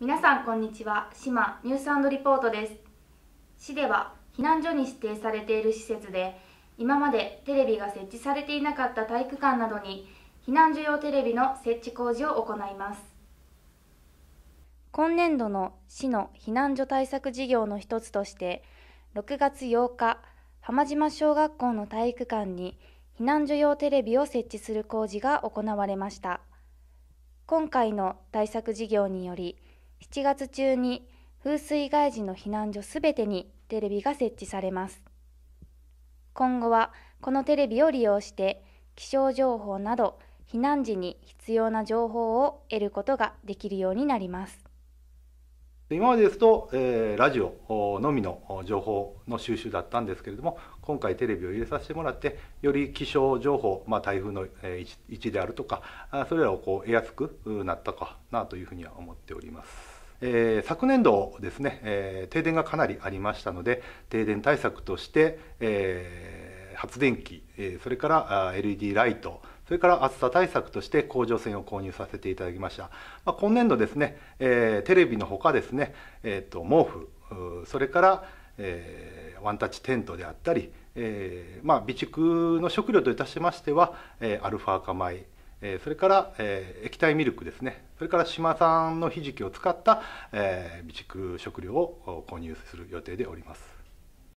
皆さんこんにちは島ニュースリポートです市では避難所に指定されている施設で今までテレビが設置されていなかった体育館などに避難所用テレビの設置工事を行います今年度の市の避難所対策事業の一つとして6月8日浜島小学校の体育館に避難所用テレビを設置する工事が行われました今回の対策事業により7月中に風水害時の避難所すべてにテレビが設置されます。今後はこのテレビを利用して気象情報など避難時に必要な情報を得ることができるようになります。今までですと、えー、ラジオのみの情報の収集だったんですけれども今回テレビを入れさせてもらってより気象情報、まあ、台風の位置であるとかそれらをこう得やすくなったかなというふうには思っております。えー、昨年度ですね、えー、停電がかなりありましたので停電対策として、えー、発電機、えそれから LED ライトそれから暑さ対策として甲状腺を購入させていただきました、まあ、今年度ですね、えー、テレビのほかですね、えーと、毛布それから、えー、ワンタッチテントであったり、えー、まあ、備蓄の食料といたしましては、えアルファ化米えそれから、え液体ミルクですねそれから島産のひじきを使った、え備蓄食料を購入する予定でおります。